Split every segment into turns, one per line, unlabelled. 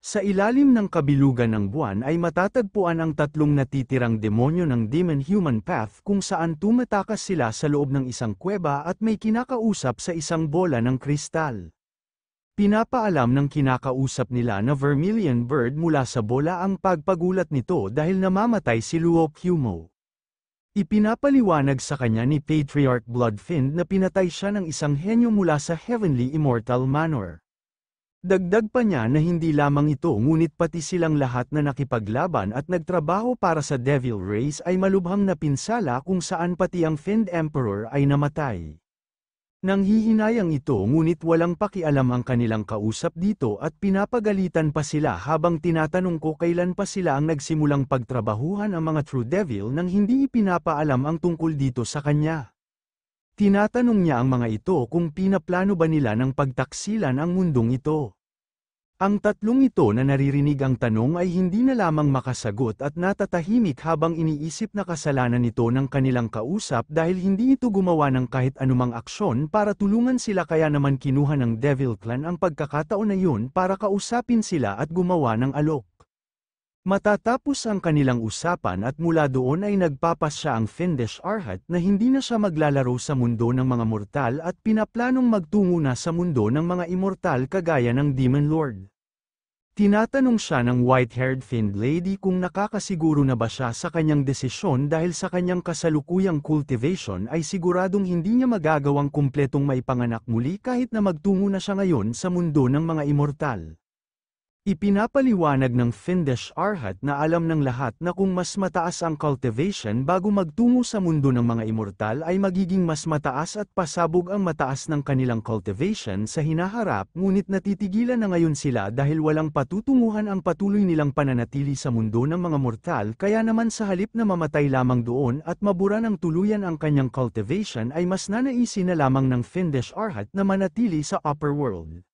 Sa ilalim ng kabilugan ng buwan ay matatagpuan ang tatlong natitirang demonyo ng Demon Human Path kung saan tumatakas sila sa loob ng isang kuweba at may kinakausap sa isang bola ng kristal. Pinapaalam ng kinakausap nila na Vermilion Bird mula sa bola ang pagpagulat nito dahil namamatay si Luo Humo. Ipinapaliwanag sa kanya ni Patriarch Bloodfind na pinatay siya ng isang henyo mula sa Heavenly Immortal Manor. Dagdag pa niya na hindi lamang ito ngunit pati silang lahat na nakipaglaban at nagtrabaho para sa Devil Race ay malubhang napinsala kung saan pati ang Fiend Emperor ay namatay. Nang hihinayang ito ngunit walang pakialam ang kanilang kausap dito at pinapagalitan pa sila habang tinatanong ko kailan pa sila ang nagsimulang pagtrabahuhan ang mga True Devil nang hindi ipinapaalam ang tungkol dito sa kanya. Tinatanong niya ang mga ito kung pinaplano ba nila ng pagtaksilan ang mundong ito. Ang tatlong ito na naririnig ang tanong ay hindi na lamang makasagot at natatahimik habang iniisip na kasalanan ito ng kanilang kausap dahil hindi ito gumawa ng kahit anumang aksyon para tulungan sila kaya naman kinuha ng Devil Clan ang pagkakataon na yun para kausapin sila at gumawa ng alok. Matatapos ang kanilang usapan at mula doon ay nagpapas siya ang Findish Arhat na hindi na siya maglalaro sa mundo ng mga mortal at pinaplanong magtungo na sa mundo ng mga immortal kagaya ng Demon Lord. Tinatanong siya ng white-haired thin lady kung nakakasiguro na ba siya sa kanyang desisyon dahil sa kanyang kasalukuyang cultivation ay siguradong hindi niya magagawang kumpletong maipanganak muli kahit na magtungo na siya ngayon sa mundo ng mga immortal. Ipinapaliwanag ng Findesh Arhat na alam ng lahat na kung mas mataas ang cultivation bago magtungo sa mundo ng mga immortal ay magiging mas mataas at pasabog ang mataas ng kanilang cultivation sa hinaharap ngunit natitigilan na ngayon sila dahil walang patutunguhan ang patuloy nilang pananatili sa mundo ng mga mortal kaya naman sa halip na mamatay lamang doon at mabura ng tuluyan ang kanyang cultivation ay mas nanaisin na lamang ng Findesh Arhat na manatili sa upper world.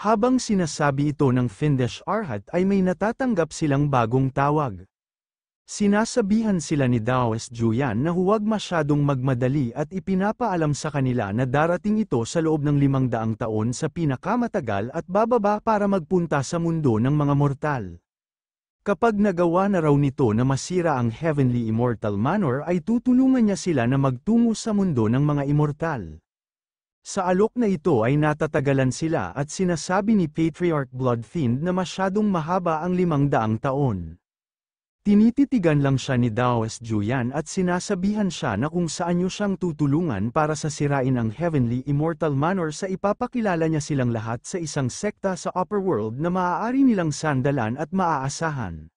Habang sinasabi ito ng Findesh Arhat ay may natatanggap silang bagong tawag. Sinasabihan sila ni Daoist Juyan na huwag masyadong magmadali at ipinapaalam sa kanila na darating ito sa loob ng limang daang taon sa pinakamatagal at bababa para magpunta sa mundo ng mga mortal. Kapag nagawa na raw nito na masira ang Heavenly Immortal Manor ay tutulungan niya sila na magtungo sa mundo ng mga immortal. Sa alok na ito ay natatagalan sila at sinasabi ni Patriarch Bloodfiend na masyadong mahaba ang limang daang taon. Tinititigan lang siya ni Daoist Juyan at sinasabihan siya na kung saan niyo siyang tutulungan para sa sirain ang Heavenly Immortal Manor sa ipapakilala niya silang lahat sa isang sekta sa Upper World na maaari nilang sandalan at maaasahan.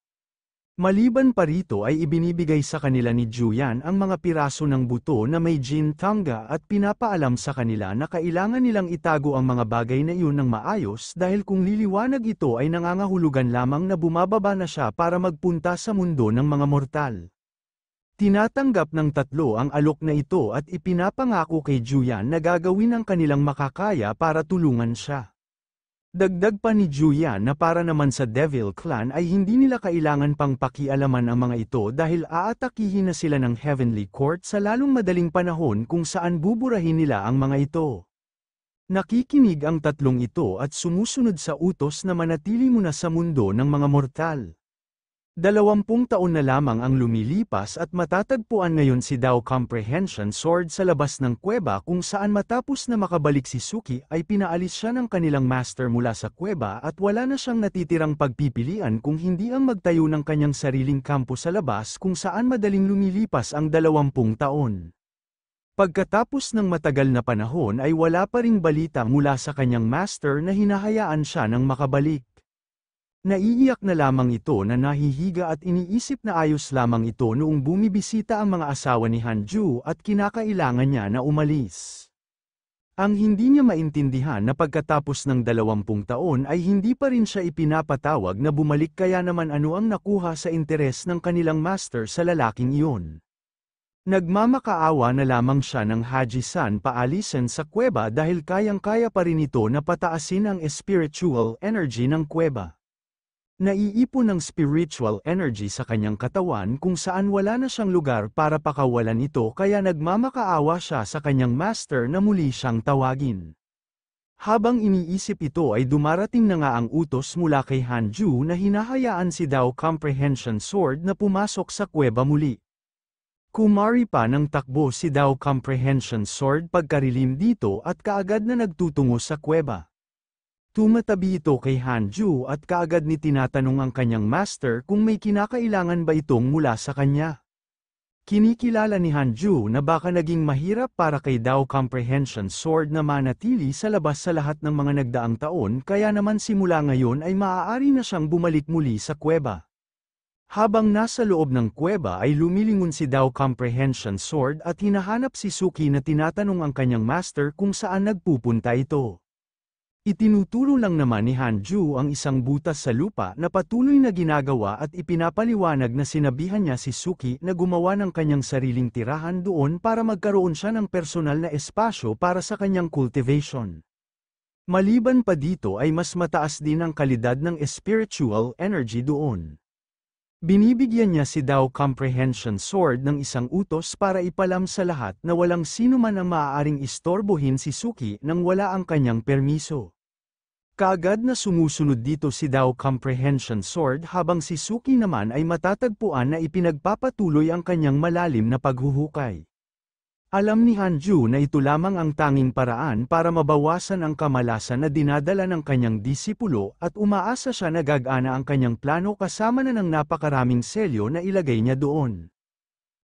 Maliban pa rito ay ibinibigay sa kanila ni Juyan ang mga piraso ng buto na may gintanga at pinapaalam sa kanila na kailangan nilang itago ang mga bagay na iyon ng maayos dahil kung liliwanag ito ay nangangahulugan lamang na bumababa na siya para magpunta sa mundo ng mga mortal. Tinatanggap ng tatlo ang alok na ito at ipinapangako kay Juyan na gagawin ang kanilang makakaya para tulungan siya. Dagdag pa ni Juya na para naman sa Devil Clan ay hindi nila kailangan pang pakialaman ang mga ito dahil aatakihin na sila ng Heavenly Court sa lalong madaling panahon kung saan buburahin nila ang mga ito. Nakikinig ang tatlong ito at sumusunod sa utos na manatili muna sa mundo ng mga mortal. Dalawampung taon na lamang ang lumilipas at matatagpuan ngayon si Dao Comprehension Sword sa labas ng kuweba kung saan matapos na makabalik si Suki ay pinaalis siya ng kanilang master mula sa kuweba at wala na siyang natitirang pagpipilian kung hindi ang magtayo ng kanyang sariling kampo sa labas kung saan madaling lumilipas ang dalawampung taon. Pagkatapos ng matagal na panahon ay wala pa ring balita mula sa kanyang master na hinahayaan siya ng makabalik. Naiiyak na lamang ito na nahihiga at iniisip na ayos lamang ito noong bumibisita ang mga asawa ni Hanju at kinakailangan niya na umalis. Ang hindi niya maintindihan na pagkatapos ng dalawampung taon ay hindi pa rin siya ipinapatawag na bumalik kaya naman ano ang nakuha sa interes ng kanilang master sa lalaking iyon. Nagmamakaawa na lamang siya ng Haji San paalisin sa kuweba dahil kayang-kaya pa rin ito na pataasin ang spiritual energy ng kuweba. Naiipon ng spiritual energy sa kanyang katawan kung saan wala na siyang lugar para pakawalan ito kaya nagmamakaawa siya sa kanyang master na muli siyang tawagin. Habang iniisip ito ay dumarating na nga ang utos mula kay Hanju na hinahayaan si Dao Comprehension Sword na pumasok sa kuweba muli. Kumari pa ng takbo si Dao Comprehension Sword pagkarilim dito at kaagad na nagtutungo sa kuweba. Tumatabi ito kay Hanju at kaagad ni tinatanong ang kanyang master kung may kinakailangan ba itong mula sa kanya. Kinikilala ni Hanju na baka naging mahirap para kay Dao Comprehension Sword na manatili sa labas sa lahat ng mga nagdaang taon kaya naman simula ngayon ay maaari na siyang bumalik muli sa kuweba. Habang nasa loob ng kuweba ay lumilingon si Dao Comprehension Sword at hinahanap si Suki na tinatanong ang kanyang master kung saan nagpupunta ito. Itinuturo lang naman ni Hanju ang isang butas sa lupa na patuloy na ginagawa at ipinapaliwanag na sinabihan niya si Suki na gumawa ng kanyang sariling tirahan doon para magkaroon siya ng personal na espasyo para sa kanyang cultivation. Maliban pa dito ay mas mataas din ang kalidad ng spiritual energy doon. Binibigyan niya si Dao Comprehension Sword ng isang utos para ipalam sa lahat na walang sino man ang maaaring istorbohin si Suki nang wala ang kanyang permiso. Kaagad na sumusunod dito si Dao Comprehension Sword habang si Suki naman ay matatagpuan na ipinagpapatuloy ang kanyang malalim na paghuhukay. Alam ni Hanju na ito lamang ang tanging paraan para mabawasan ang kamalasan na dinadala ng kanyang disipulo at umaasa siya na gagana ang kanyang plano kasama na ng napakaraming selyo na ilagay niya doon.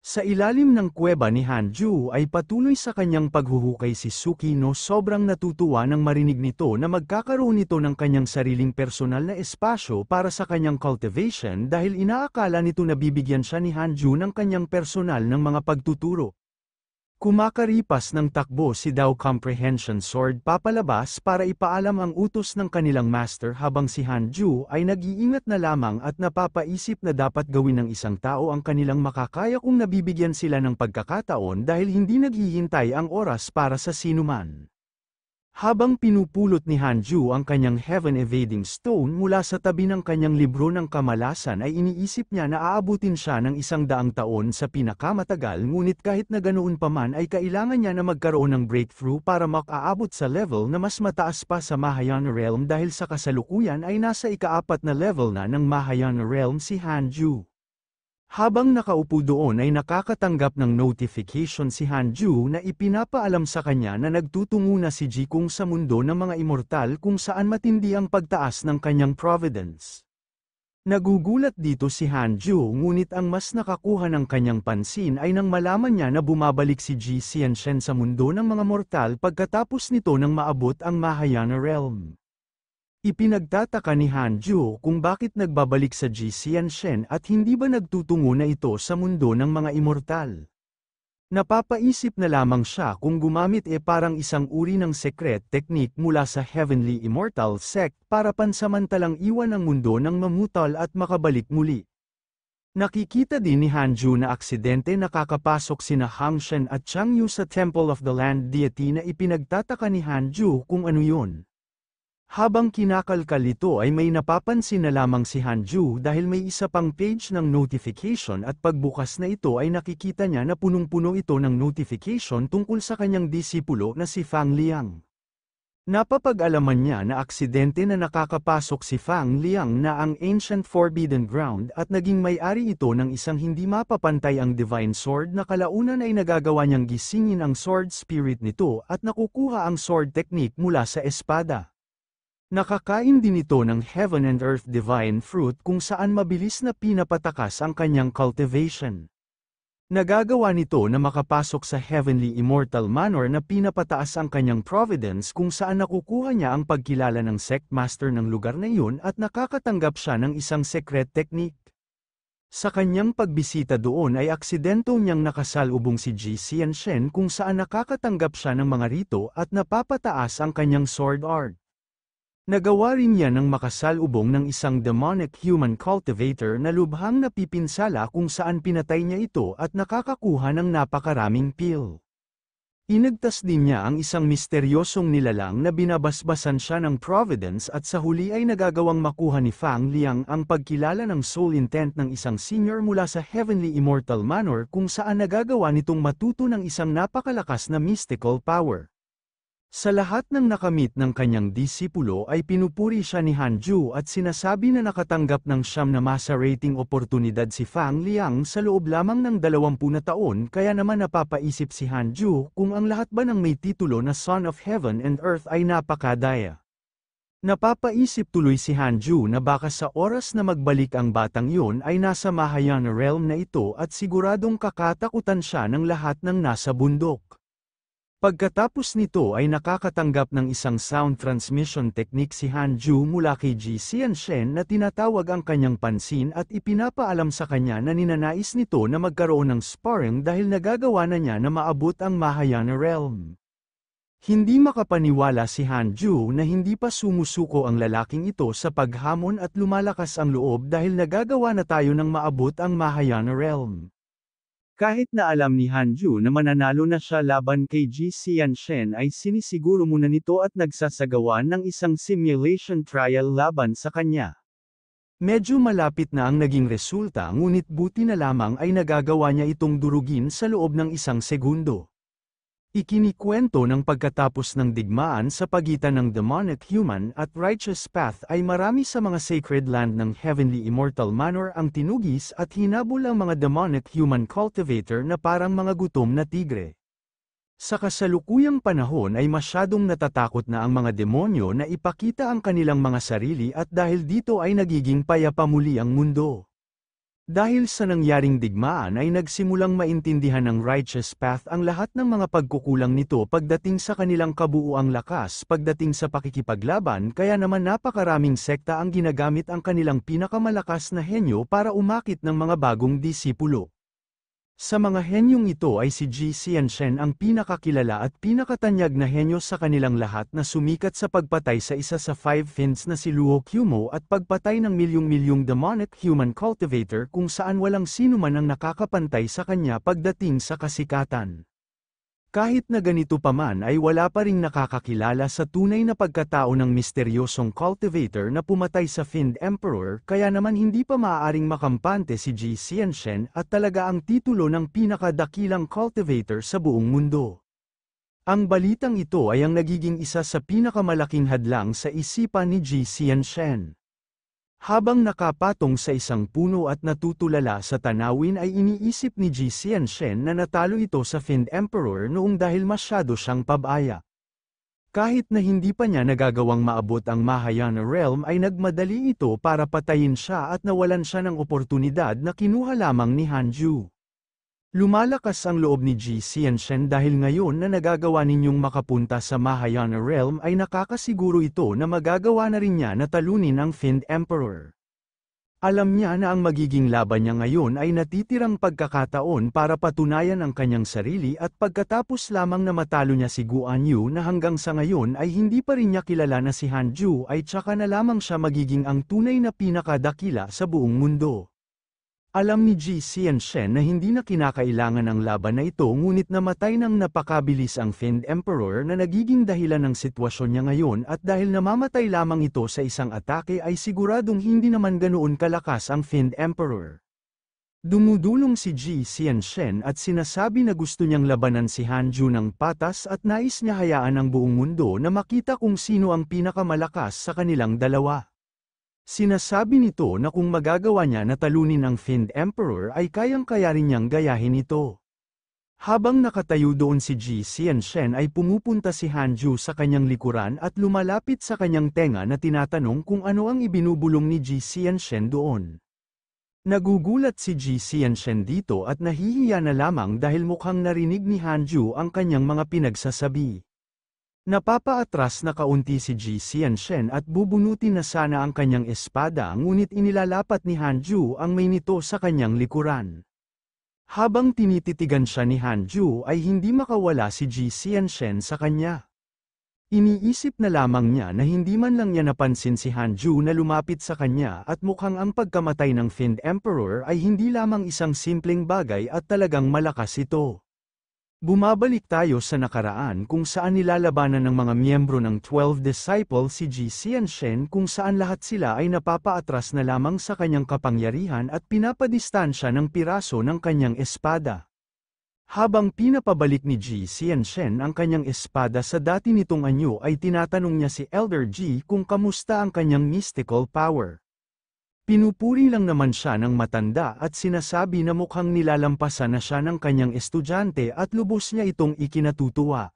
Sa ilalim ng kuweba ni Hanju ay patuloy sa kanyang paghuhukay si Sukino sobrang natutuwa nang marinig nito na magkakaroon ito ng kanyang sariling personal na espasyo para sa kanyang cultivation dahil inaakala nito na bibigyan siya ni Hanju ng kanyang personal ng mga pagtuturo. Kumakaripas ng takbo si Dao Comprehension Sword papalabas para ipaalam ang utos ng kanilang master habang si Han Ju ay nag-iingat na lamang at napapaisip na dapat gawin ng isang tao ang kanilang makakaya kung nabibigyan sila ng pagkakataon dahil hindi naghihintay ang oras para sa sinuman. Habang pinupulot ni Hanju ang kanyang heaven-evading stone mula sa tabi ng kanyang libro ng kamalasan ay iniisip niya na aabutin siya ng isang daang taon sa pinakamatagal ngunit kahit na ganoon paman ay kailangan niya na magkaroon ng breakthrough para makaabot sa level na mas mataas pa sa Mahayana Realm dahil sa kasalukuyan ay nasa ikaapat na level na ng Mahayana Realm si Hanju. Habang nakaupo doon ay nakakatanggap ng notification si Hanju na ipinapaalam sa kanya na nagtutungo na si Jikung sa mundo ng mga immortal kung saan matindi ang pagtaas ng kanyang providence. Nagugulat dito si Hanju ngunit ang mas nakakuha ng kanyang pansin ay nang malaman niya na bumabalik si Ji Xianshen sa mundo ng mga mortal pagkatapos nito nang maabot ang Mahayana Realm. Ipinagtataka ni Han Ju kung bakit nagbabalik sa Jisian Shen at hindi ba nagtutungo na ito sa mundo ng mga immortal. Napapaisip na lamang siya kung gumamit e parang isang uri ng secret technique mula sa Heavenly Immortal Sect para pansamantalang iwan ang mundo ng mamutal at makabalik muli. Nakikita din ni Han Hanju na aksidente nakakapasok sina Shen at Yu sa Temple of the Land Deity na ipinagtataka ni Han Hanju kung ano yun. Habang kinakalkal ito ay may napapansin na lamang si Hanju dahil may isa pang page ng notification at pagbukas na ito ay nakikita niya na punong-puno ito ng notification tungkol sa kanyang disipulo na si Fang Liang. Napapag-alaman niya na aksidente na nakakapasok si Fang Liang na ang Ancient Forbidden Ground at naging may-ari ito ng isang hindi mapapantay ang Divine Sword na kalaunan ay nagagawa niyang gisingin ang sword spirit nito at nakukuha ang sword technique mula sa espada. Nakakain din ito ng heaven and earth divine fruit kung saan mabilis na pinapatakas ang kanyang cultivation. Nagagawa nito na makapasok sa heavenly immortal manor na pinapataas ang kanyang providence kung saan nakukuha niya ang pagkilala ng sect master ng lugar na iyon at nakakatanggap siya ng isang secret technique. Sa kanyang pagbisita doon ay aksidento niyang nakasalubong si Ji Xian Shen kung saan nakakatanggap siya ng mga rito at napapataas ang kanyang sword art. Nagawa rin niya ng makasalubong ng isang demonic human cultivator na lubhang napipinsala kung saan pinatay niya ito at nakakakuha ng napakaraming pill. Inagtas din niya ang isang misteryosong nilalang na binabasbasan siya ng Providence at sa huli ay nagagawang makuha ni Fang Liang ang pagkilala ng soul intent ng isang senior mula sa Heavenly Immortal Manor kung saan nagagawa nitong matuto ng isang napakalakas na mystical power. Sa lahat ng nakamit ng kanyang disipulo ay pinupuri siya ni Hanju at sinasabi na nakatanggap ng siyam na masa rating oportunidad si Fang Liang sa loob lamang ng 20 na taon kaya naman napapaisip si Hanju kung ang lahat ba ng may titulo na Son of Heaven and Earth ay napakadaya. Napapaisip tuloy si Hanju na baka sa oras na magbalik ang batang yun ay nasa Mahayana realm na ito at siguradong kakatakutan siya ng lahat ng nasa bundok. Pagkatapos nito ay nakakatanggap ng isang sound transmission technique si Hanju mula kay Ji Xianshen na tinatawag ang kanyang pansin at ipinapaalam sa kanya na ninanais nito na magkaroon ng sparring dahil nagagawa na niya na maabot ang Mahayana realm. Hindi makapaniwala si Hanju na hindi pa sumusuko ang lalaking ito sa paghamon at lumalakas ang loob dahil nagagawa na tayo ng maabot ang Mahayana realm. Kahit na alam ni Hanju na mananalo na siya laban kay Ji Shen ay sinisiguro muna nito at nagsasagawa ng isang simulation trial laban sa kanya. Medyo malapit na ang naging resulta ngunit buti na lamang ay nagagawa niya itong durugin sa loob ng isang segundo. Ikinikwento ng pagkatapos ng digmaan sa pagitan ng demonic human at righteous path ay marami sa mga sacred land ng heavenly immortal manor ang tinugis at hinabol ang mga demonic human cultivator na parang mga gutom na tigre. Sa kasalukuyang panahon ay masyadong natatakot na ang mga demonyo na ipakita ang kanilang mga sarili at dahil dito ay nagiging payapa muli ang mundo. Dahil sa nangyaring digmaan ay nagsimulang maintindihan ng righteous path ang lahat ng mga pagkukulang nito pagdating sa kanilang kabuuang lakas pagdating sa pakikipaglaban kaya naman napakaraming sekta ang ginagamit ang kanilang pinakamalakas na henyo para umakit ng mga bagong disipulo. Sa mga henyong ito ay si Ji Shen ang pinakakilala at pinakatanyag na henyo sa kanilang lahat na sumikat sa pagpatay sa isa sa five fins na si Luo Qmo at pagpatay ng milyong-milyong demonic human cultivator kung saan walang sinuman ang nakakapantay sa kanya pagdating sa kasikatan. Kahit na ganito pa man ay wala pa ring nakakakilala sa tunay na pagkatao ng misteryosong cultivator na pumatay sa Find Emperor kaya naman hindi pa maaaring makampante si Ji Xianshen at talaga ang titulo ng pinakadakilang cultivator sa buong mundo. Ang balitang ito ay ang nagiging isa sa pinakamalaking hadlang sa isipan ni Ji Xianshen. Habang nakapatong sa isang puno at natutulala sa tanawin ay iniisip ni Ji Xianshen na natalo ito sa Find Emperor noong dahil masyado siyang pabaya. Kahit na hindi pa niya nagagawang maabot ang Mahayana Realm ay nagmadali ito para patayin siya at nawalan siya ng oportunidad na kinuha lamang ni Han Hanju. Lumalakas ang loob ni Ji Shen dahil ngayon na nagagawa ninyong makapunta sa Mahayana Realm ay nakakasiguro ito na magagawa na rin niya na talunin ang Fiend Emperor. Alam niya na ang magiging laban niya ngayon ay natitirang pagkakataon para patunayan ang kanyang sarili at pagkatapos lamang na matalo niya si Guan Yu na hanggang sa ngayon ay hindi pa rin niya kilala na si Han Ju ay tsaka na lamang siya magiging ang tunay na pinakadakila sa buong mundo. Alam ni Ji Shen na hindi na kinakailangan ang laban na ito ngunit namatay ng napakabilis ang Fiend Emperor na nagiging dahilan ng sitwasyon niya ngayon at dahil namamatay lamang ito sa isang atake ay siguradong hindi naman ganoon kalakas ang Fiend Emperor. Dumudulong si Ji Xianxian at sinasabi na gusto niyang labanan si Hanju ng patas at nais niya hayaan ang buong mundo na makita kung sino ang pinakamalakas sa kanilang dalawa. Sinasabi nito na kung magagawa niya na talunin ang Finn Emperor ay kayang-kaya rin niyang gayahin ito. Habang nakatayo doon si Ji Shen ay pumupunta si Hanju sa kanyang likuran at lumalapit sa kanyang tenga na tinatanong kung ano ang ibinubulong ni Ji Shen doon. Nagugulat si Ji Shen dito at nahihiya na lamang dahil mukhang narinig ni Hanju ang kanyang mga pinagsasabi. Napapaatras na kaunti si Ji Xianxen at bubunutin na sana ang kanyang espada ngunit inilalapat ni Han Ju ang may nito sa kanyang likuran. Habang tinititigan siya ni Han Ju ay hindi makawala si Ji Xianxen sa kanya. Iniisip na lamang niya na hindi man lang niya napansin si Han Ju na lumapit sa kanya at mukhang ang pagkamatay ng Find Emperor ay hindi lamang isang simpleng bagay at talagang malakas ito. Bumabalik tayo sa nakaraan kung saan nilalabanan ng mga miyembro ng 12 disciples si Ji Shen kung saan lahat sila ay napapaatras na lamang sa kanyang kapangyarihan at pinapadistansya ng piraso ng kanyang espada. Habang pinapabalik ni Ji Shen ang kanyang espada sa dati nitong anyo ay tinatanong niya si Elder Ji kung kamusta ang kanyang mystical power. Pinupuri lang naman siya ng matanda at sinasabi na mukhang nilalampasan na siya ng kanyang estudyante at lubos niya itong ikinatutuwa.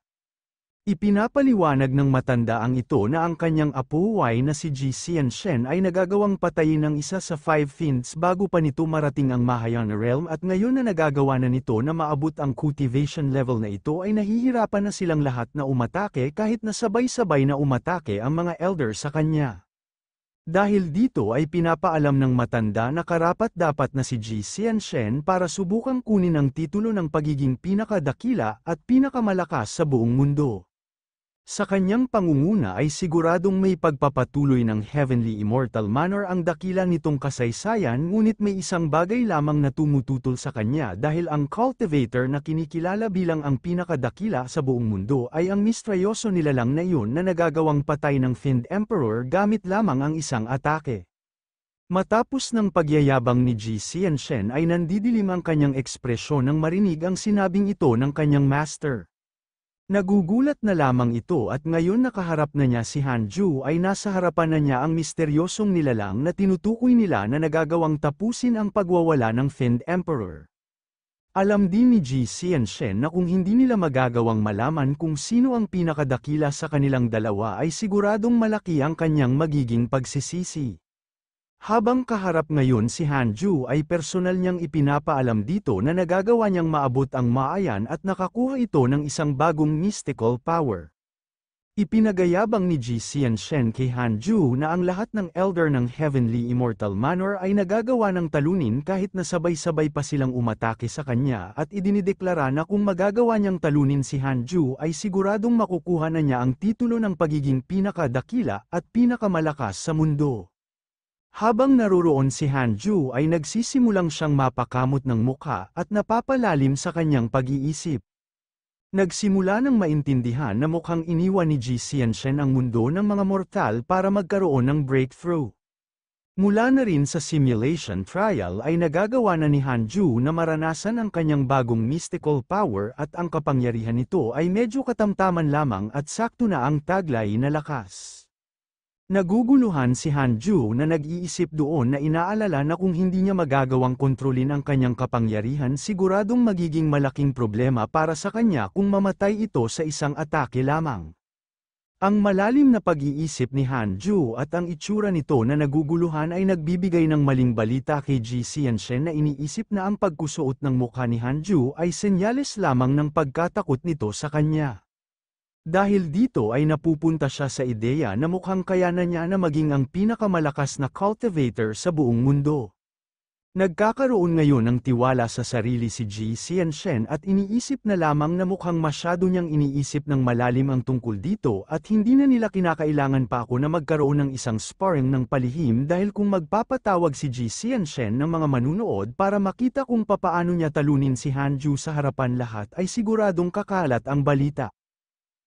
Ipinapaliwanag ng matanda ang ito na ang kanyang apuway na si Ji Xian Shen ay nagagawang patayin ng isa sa Five Fins bago pa nito marating ang Mahayan Realm at ngayon na nagagawa na nito na maabot ang cultivation level na ito ay nahihirapan na silang lahat na umatake kahit na sabay-sabay na umatake ang mga elder sa kanya. Dahil dito ay pinapaalam ng matanda na karapat dapat na si Ji Shen para subukang kunin ang titulo ng pagiging pinakadakila at pinakamalakas sa buong mundo. Sa kanyang pangunguna ay siguradong may pagpapatuloy ng Heavenly Immortal manner ang dakila nitong kasaysayan ngunit may isang bagay lamang na tumututol sa kanya dahil ang cultivator na kinikilala bilang ang pinakadakila sa buong mundo ay ang misteryoso lang na iyon na nagagawang patay ng Find Emperor gamit lamang ang isang atake. Matapos ng pagyayabang ni Ji Xian Shen ay nandidilim ang kanyang ekspresyon nang marinig ang sinabing ito ng kanyang master. Nagugulat na lamang ito at ngayon nakaharap na niya si Hanju ay nasa harapan na niya ang misteryosong nilalang na tinutukoy nila na nagagawang tapusin ang pagwawala ng Find Emperor. Alam din ni Ji Shen na kung hindi nila magagawang malaman kung sino ang pinakadakila sa kanilang dalawa ay siguradong malaki ang kanyang magiging pagsisisi. Habang kaharap ngayon si Hanju ay personal niyang ipinapaalam dito na nagagawa niyang maabot ang maayan at nakakuha ito ng isang bagong mystical power. Ipinagayabang ni Ji Xian Shen kay Han Ju na ang lahat ng Elder ng Heavenly Immortal Manor ay nagagawa ng talunin kahit na sabay-sabay pa silang umatake sa kanya at idinideklara na kung magagawa niyang talunin si Han Ju ay siguradong makukuha na niya ang titulo ng pagiging pinakadakila at pinakamalakas sa mundo. Habang naroroon si Hanju ay nagsisimulang siyang mapakamot ng mukha at napapalalim sa kanyang pag-iisip. Nagsimula ng maintindihan na mukhang iniwan ni Ji Xianshen ang mundo ng mga mortal para magkaroon ng breakthrough. Mula na rin sa simulation trial ay nagagawa na ni Hanju na maranasan ang kanyang bagong mystical power at ang kapangyarihan nito ay medyo katamtaman lamang at sakto na ang taglay na lakas. Naguguluhan si Han Ju na nag-iisip doon na inaalala na kung hindi niya magagawang kontrolin ang kanyang kapangyarihan siguradong magiging malaking problema para sa kanya kung mamatay ito sa isang atake lamang. Ang malalim na pag-iisip ni Han Ju at ang itsura nito na naguguluhan ay nagbibigay ng maling balita kay Ji Shen na iniisip na ang pagkusuot ng mukha ni Han Ju ay senyales lamang ng pagkatakot nito sa kanya. Dahil dito ay napupunta siya sa ideya na mukhang kayanan niya na maging ang pinakamalakas na cultivator sa buong mundo. Nagkakaroon ngayon ng tiwala sa sarili si Ji Xian Shen at iniisip na lamang na mukhang masyado niyang iniisip ng malalim ang tungkol dito at hindi na nila kinakailangan pa ako na magkaroon ng isang sparring ng palihim dahil kung magpapatawag si Ji Xian Shen ng mga manunood para makita kung papaano niya talunin si Han Ju sa harapan lahat ay siguradong kakalat ang balita.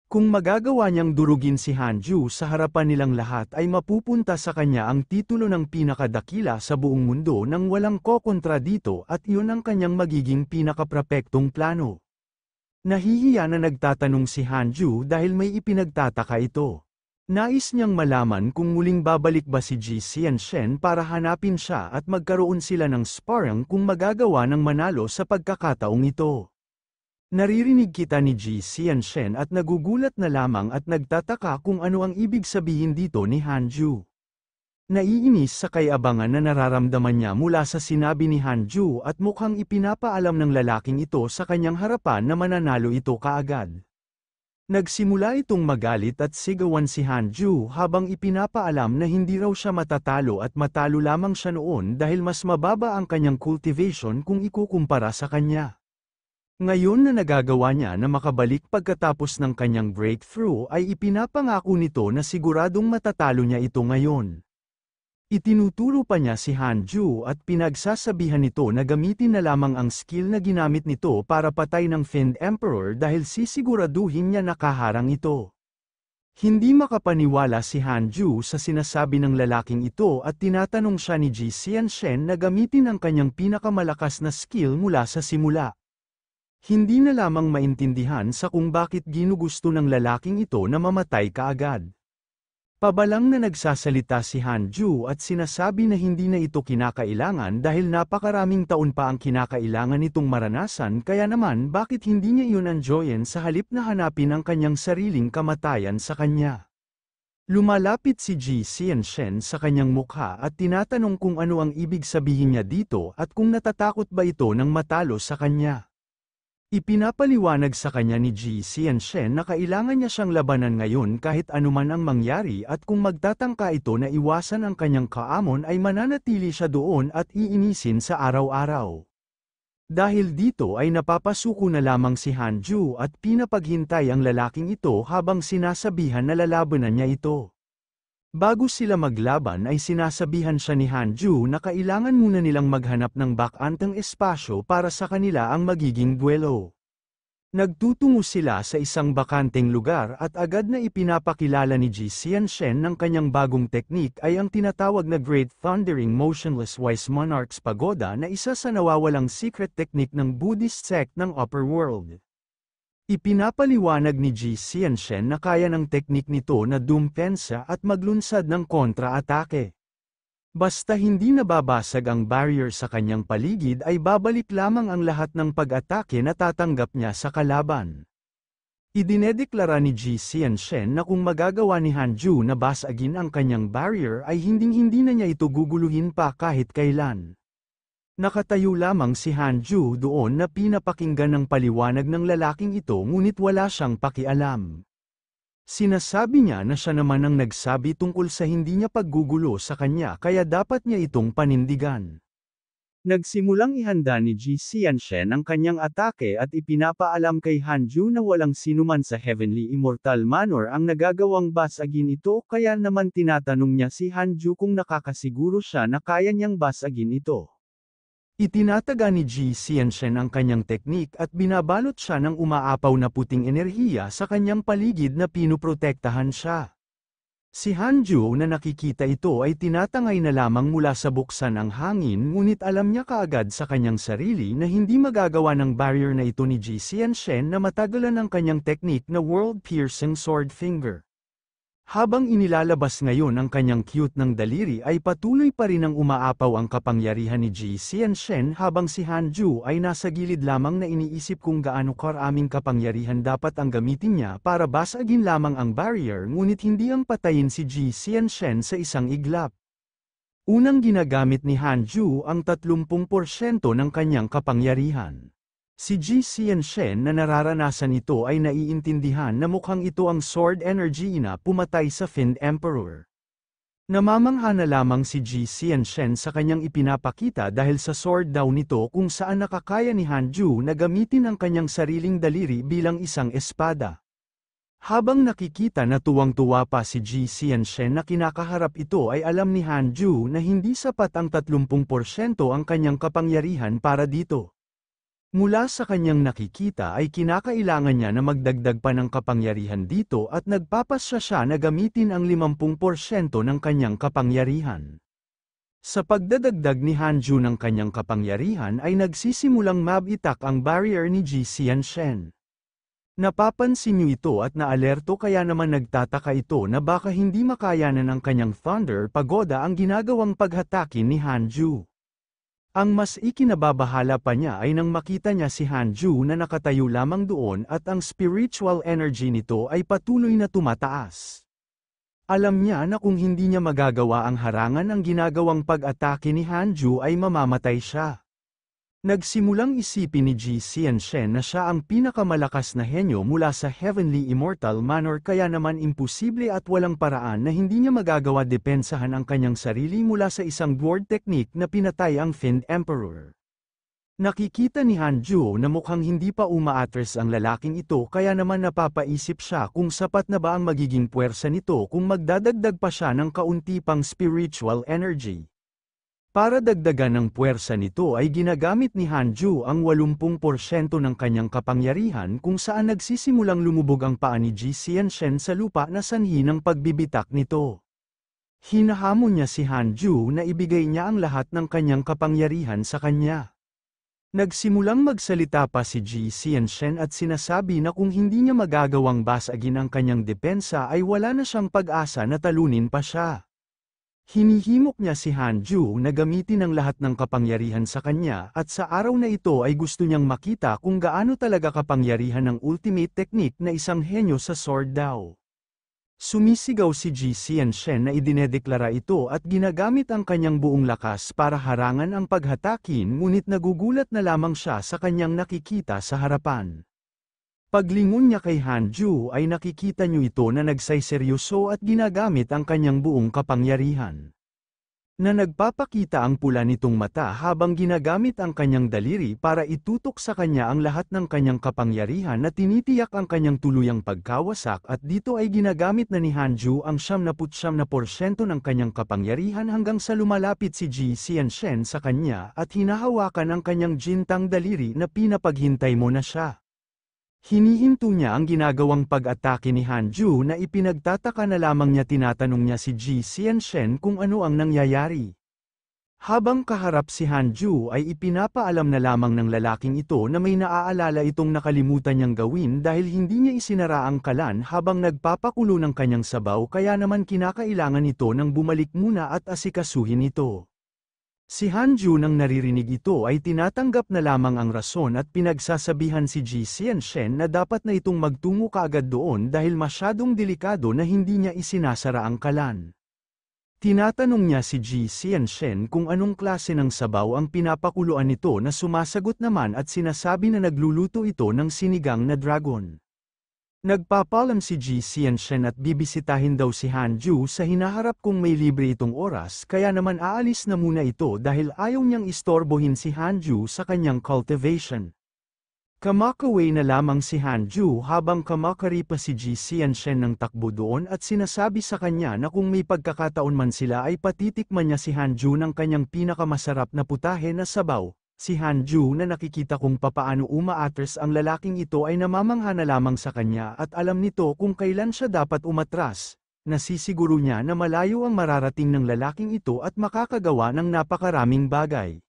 Kung magagawa niyang durugin si Hanju sa harapan nilang lahat ay mapupunta sa kanya ang titulo ng pinakadakila sa buong mundo nang walang kokontra dito at iyon ang kanyang magiging pinakaprapektong plano. Nahihiya na nagtatanong si Hanju dahil may ipinagtataka ito. Nais niyang malaman kung muling babalik ba si Ji Shen para hanapin siya at magkaroon sila ng sparring kung magagawa ng manalo sa pagkakataong ito. Naririnig kita ni Ji Xian Shen at nagugulat na lamang at nagtataka kung ano ang ibig sabihin dito ni Han Ju. Naiinis sa kayabangan na nararamdaman niya mula sa sinabi ni Han Ju at mukhang ipinapaalam ng lalaking ito sa kanyang harapan na mananalo ito kaagad. Nagsimula itong magalit at sigawan si Han Ju habang ipinapaalam na hindi raw siya matatalo at matalo lamang siya noon dahil mas mababa ang kanyang cultivation kung ikukumpara sa kanya. Ngayon na nagagawa niya na makabalik pagkatapos ng kanyang breakthrough ay ipinapangako nito na siguradong matatalo niya ito ngayon. Itinuturo pa niya si Han Ju at pinagsasabihan nito na gamitin na lamang ang skill na ginamit nito para patay ng Fend Emperor dahil sisiguraduhin niya nakaharang ito. Hindi makapaniwala si Han Ju sa sinasabi ng lalaking ito at tinatanong siya ni Ji Xian Shen na gamitin ang kanyang pinakamalakas na skill mula sa simula. Hindi na lamang maintindihan sa kung bakit ginugusto ng lalaking ito na mamatay kaagad. Pabalang na nagsasalita si Han Ju at sinasabi na hindi na ito kinakailangan dahil napakaraming taon pa ang kinakailangan itong maranasan kaya naman bakit hindi niya iyon enjoyin sa halip na hanapin ang kanyang sariling kamatayan sa kanya. Lumalapit si Ji Xian Shen sa kanyang mukha at tinatanong kung ano ang ibig sabihin niya dito at kung natatakot ba ito ng matalo sa kanya. Ipinapaliwanag sa kanya ni Ji and Shen na kailangan niya siyang labanan ngayon kahit anuman ang mangyari at kung magtatangka ito na iwasan ang kanyang kaamon ay mananatili siya doon at iinisin sa araw-araw. Dahil dito ay napapasuko na lamang si Han Ju at pinapaghintay ang lalaking ito habang sinasabihan na lalabanan niya ito. Bago sila maglaban ay sinasabihan siya ni Hanju na kailangan muna nilang maghanap ng bakantang espasyo para sa kanila ang magiging duelo. Nagtutungo sila sa isang bakanteng lugar at agad na ipinapakilala ni Ji Xian Shen ng kanyang bagong teknik ay ang tinatawag na Great Thundering Motionless Wise Monarchs Pagoda na isa sa nawawalang secret technique ng Buddhist sect ng Upper World. Ipinapaliwanag ni Ji Xianshen na kaya ng teknik nito na dumpensa at maglunsad ng kontra-atake. Basta hindi nababasag ang barrier sa kanyang paligid ay babalik lamang ang lahat ng pag-atake na tatanggap niya sa kalaban. Idinedeklara ni Ji Xianshen na kung magagawa ni Han Ju na basagin ang kanyang barrier ay hinding-hindi na niya ito guguluhin pa kahit kailan. Nakatayo lamang si Hanju doon na pinapakinggan ng paliwanag ng lalaking ito ngunit wala siyang pakialam. Sinasabi niya na siya naman ang nagsabi tungkol sa hindi niya paggugulo sa kanya kaya dapat niya itong panindigan. Nagsimulang ihanda ni Ji Xianshen ang kanyang atake at ipinapaalam kay Hanju na walang sinuman sa Heavenly Immortal Manor ang nagagawang basagin ito kaya naman tinatanong niya si Hanju kung nakakasiguro siya na kaya niyang basagin ito. Itinataga ni Ji Xianxian ang kanyang teknik at binabalot siya ng umaapaw na puting enerhiya sa kanyang paligid na pinuprotektahan siya. Si Hanju na nakikita ito ay tinatangay na lamang mula sa buksan ang hangin ngunit alam niya kaagad sa kanyang sarili na hindi magagawa ng barrier na ito ni Ji Xianxian na matagalan ang kanyang teknik na World Piercing Sword Finger. Habang inilalabas ngayon ang kanyang cute ng daliri ay patuloy pa rin ang umaapaw ang kapangyarihan ni Ji Shen habang si Han Ju ay nasa gilid lamang na iniisip kung gaano karaming kapangyarihan dapat ang gamitin niya para basagin lamang ang barrier ngunit hindi ang patayin si Ji Shen sa isang iglap. Unang ginagamit ni Han Ju ang 30% ng kanyang kapangyarihan. Si Ji Xian Shen na nararanasan ito ay naiintindihan na mukhang ito ang sword energy na pumatay sa Find Emperor. Namamangha na lamang si Ji Xian Shen sa kanyang ipinapakita dahil sa sword daw nito kung saan nakakaya ni Han Ju na gamitin ang kanyang sariling daliri bilang isang espada. Habang nakikita na tuwang-tuwa pa si Ji Shen na kinakaharap ito ay alam ni Han Ju na hindi sapat ang 30% ang kanyang kapangyarihan para dito. Mula sa kanyang nakikita ay kinakailangan niya na magdagdag pa ng kapangyarihan dito at nagpapasya siya na gamitin ang 50% ng kanyang kapangyarihan. Sa pagdadagdag ni Hanju ng kanyang kapangyarihan ay nagsisimulang mabitak ang barrier ni Ji Xian Shen. Napapansin niyo ito at naalerto kaya naman nagtataka ito na baka hindi makayanan ng kanyang Thunder Pagoda ang ginagawang paghatakin ni Hanju. Ang mas ikinababahala pa niya ay nang makita niya si Hanju na nakatayo lamang doon at ang spiritual energy nito ay patuloy na tumataas. Alam niya na kung hindi niya magagawa ang harangan ang ginagawang pag-atake ni Hanju ay mamamatay siya. Nagsimulang isipin ni Ji Xian Shen na siya ang pinakamalakas na henyo mula sa Heavenly Immortal Manor kaya naman imposible at walang paraan na hindi niya magagawa depensahan ang kanyang sarili mula sa isang guard technique na pinatay ang Fiend Emperor. Nakikita ni Han Juo na mukhang hindi pa umaatres ang lalaking ito kaya naman napapaisip siya kung sapat na ba ang magiging puwersa nito kung magdadagdag pa siya ng kaunti pang spiritual energy. Para dagdagan ng puwersa nito ay ginagamit ni Hanju ang 80% ng kanyang kapangyarihan kung saan nagsisimulang lumubog ang paa ni Ji Xianshen sa lupa na sanhi ng pagbibitak nito. Hinahamon niya si Hanju na ibigay niya ang lahat ng kanyang kapangyarihan sa kanya. Nagsimulang magsalita pa si Ji Xianshen at sinasabi na kung hindi niya magagawang basagin ang kanyang depensa ay wala na siyang pag-asa na talunin pa siya. Hinihimok niya si Hanju na gamitin ang lahat ng kapangyarihan sa kanya at sa araw na ito ay gusto niyang makita kung gaano talaga kapangyarihan ang ultimate technique na isang henyo sa sword daw. Sumisigaw si Ji Xian Shen na idinedeklara ito at ginagamit ang kanyang buong lakas para harangan ang paghatakin ngunit nagugulat na lamang siya sa kanyang nakikita sa harapan. Paglingon niya kay Hanju ay nakikita niyo ito na nagsayseryoso at ginagamit ang kanyang buong kapangyarihan. Na nagpapakita ang pula nitong mata habang ginagamit ang kanyang daliri para itutok sa kanya ang lahat ng kanyang kapangyarihan na tinitiyak ang kanyang tuluyang pagkawasak at dito ay ginagamit na ni Hanju ang 79% ng kanyang kapangyarihan hanggang sa lumalapit si Ji Xian Shen sa kanya at hinahawakan ang kanyang jintang daliri na pinapaghintay mo na siya. Hinihinto niya ang ginagawang pag-atake ni Han Ju na ipinagtataka na lamang niya tinatanong niya si Ji Xian Shen kung ano ang nangyayari. Habang kaharap si Han Ju ay ipinapaalam na lamang ng lalaking ito na may naaalala itong nakalimutan niyang gawin dahil hindi niya isinara ang kalan habang nagpapakulo ng kanyang sabaw kaya naman kinakailangan ito ng bumalik muna at asikasuhin ito. Si Hanju nang naririnig ito ay tinatanggap na lamang ang rason at pinagsasabihan si Ji Shen na dapat na itong magtungo kaagad doon dahil masyadong delikado na hindi niya isinasara ang kalan. Tinatanong niya si Ji Shen kung anong klase ng sabaw ang pinapakuluan nito na sumasagot naman at sinasabi na nagluluto ito ng sinigang na dragon. Nagpapalam si GC Ji Shen at bibisitahin daw si Han Ju sa hinaharap kung may libre itong oras kaya naman aalis na muna ito dahil ayaw niyang istorbohin si Han Ju sa kanyang cultivation. Kamakaway na lamang si Han Ju habang kamakari pa si Ji Shen ng takbo doon at sinasabi sa kanya na kung may pagkakataon man sila ay patitikman niya si Han Ju ng kanyang pinakamasarap na putahe na sabaw. Si Hanju na nakikita kung papaano umaatras ang lalaking ito ay namamangha na lamang sa kanya at alam nito kung kailan siya dapat umatras. Nasisiguro niya na malayo ang mararating ng lalaking ito at makakagawa ng napakaraming bagay.